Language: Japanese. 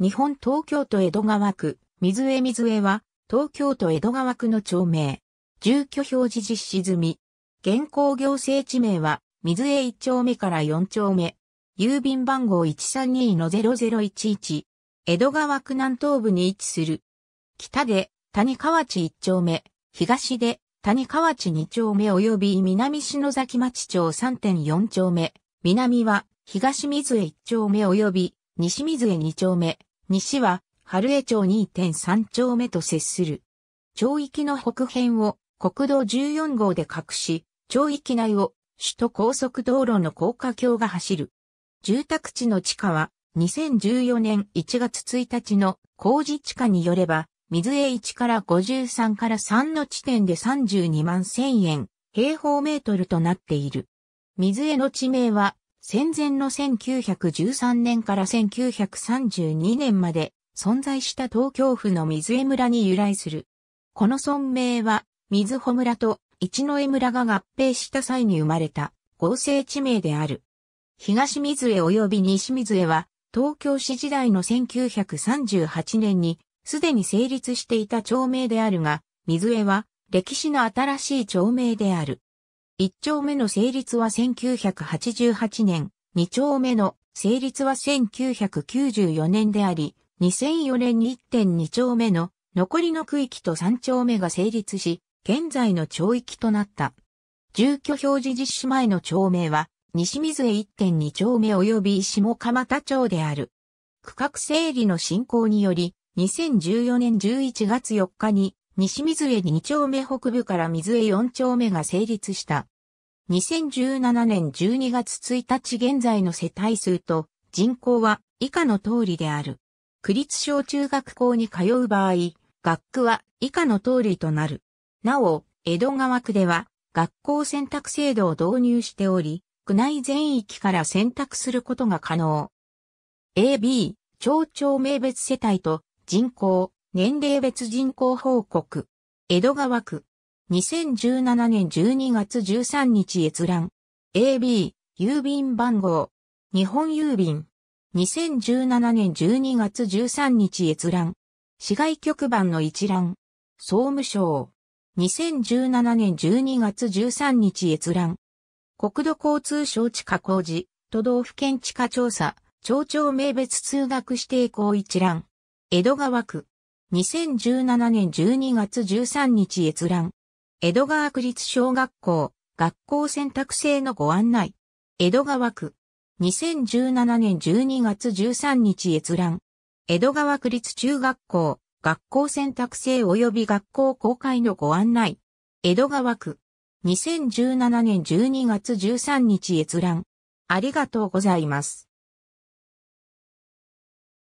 日本東京都江戸川区、水江水江は、東京都江戸川区の町名。住居表示実施済み。現行行政地名は、水江1丁目から4丁目。郵便番号132-0011。江戸川区南東部に位置する。北で、谷川地1丁目。東で、谷川地2丁目及び南篠崎町町3.4丁目。南は、東水江1丁目及び西水江2丁目。西は、春江町2.3丁目と接する。町域の北辺を国道14号で隠し、町域内を首都高速道路の高架橋が走る。住宅地の地下は2014年1月1日の工事地下によれば、水江1から53から3の地点で32万1000円、平方メートルとなっている。水江の地名は戦前の1913年から1932年まで存在した東京府の水江村に由来する。この村名は、水穂村と一ノ江村が合併した際に生まれた合成地名である。東水江及び西水江は、東京市時代の1938年に、すでに成立していた町名であるが、水江は、歴史の新しい町名である。1丁目の成立は1988年、2丁目の成立は1994年であり、2004年に1.2丁目の残りの区域と3丁目が成立し、現在の町域となった。住居表示実施前の町名は、西水江1.2丁目及び下蒲田町である。区画整理の進行により、2014年11月4日に西水江2丁目北部から水江4丁目が成立した。2017年12月1日現在の世帯数と人口は以下の通りである。区立小中学校に通う場合、学区は以下の通りとなる。なお、江戸川区では学校選択制度を導入しており、区内全域から選択することが可能。AB、町長名別世帯と人口、年齢別人口報告。江戸川区。2017年12月13日閲覧。AB、郵便番号。日本郵便。2017年12月13日閲覧。市外局番の一覧。総務省。2017年12月13日閲覧。国土交通省地下工事、都道府県地下調査、町長名別通学指定校一覧。江戸川区。2017年12月13日閲覧。江戸川区立小学校、学校選択制のご案内。江戸川区。2017年12月13日閲覧。江戸川区立中学校、学校選択制及び学校公開のご案内。江戸川区。2017年12月13日閲覧。ありがとうございます。